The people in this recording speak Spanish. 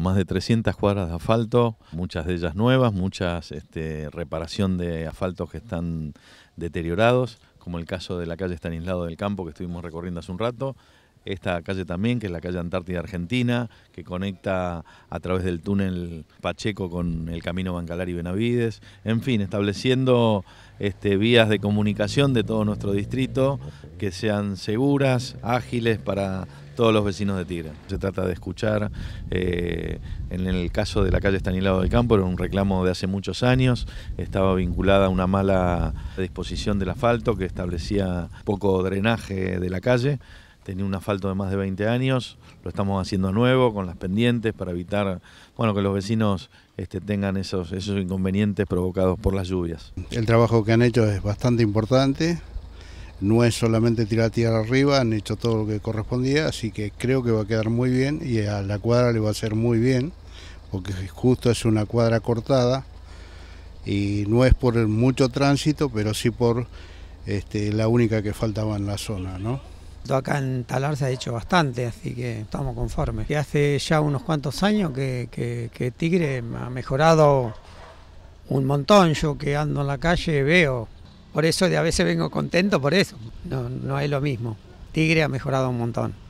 más de 300 cuadras de asfalto, muchas de ellas nuevas, muchas este, reparación de asfaltos que están deteriorados, como el caso de la calle Estanislado del Campo que estuvimos recorriendo hace un rato, esta calle también, que es la calle Antártida Argentina, que conecta a través del túnel Pacheco con el camino bancalari y Benavides, en fin, estableciendo este, vías de comunicación de todo nuestro distrito que sean seguras, ágiles para todos los vecinos de Tigre. Se trata de escuchar, eh, en el caso de la calle Estanilado del Campo, era un reclamo de hace muchos años, estaba vinculada a una mala disposición del asfalto que establecía poco drenaje de la calle tenía un asfalto de más de 20 años, lo estamos haciendo nuevo con las pendientes para evitar bueno, que los vecinos este, tengan esos, esos inconvenientes provocados por las lluvias. El trabajo que han hecho es bastante importante, no es solamente tirar tierra arriba, han hecho todo lo que correspondía, así que creo que va a quedar muy bien y a la cuadra le va a ser muy bien, porque justo es una cuadra cortada y no es por mucho tránsito, pero sí por este, la única que faltaba en la zona, ¿no? Acá en Talar se ha hecho bastante, así que estamos conformes. Y hace ya unos cuantos años que Tigre ha mejorado un montón. Yo que ando en la calle veo por eso de a veces vengo contento por eso. No, no es lo mismo. Tigre ha mejorado un montón.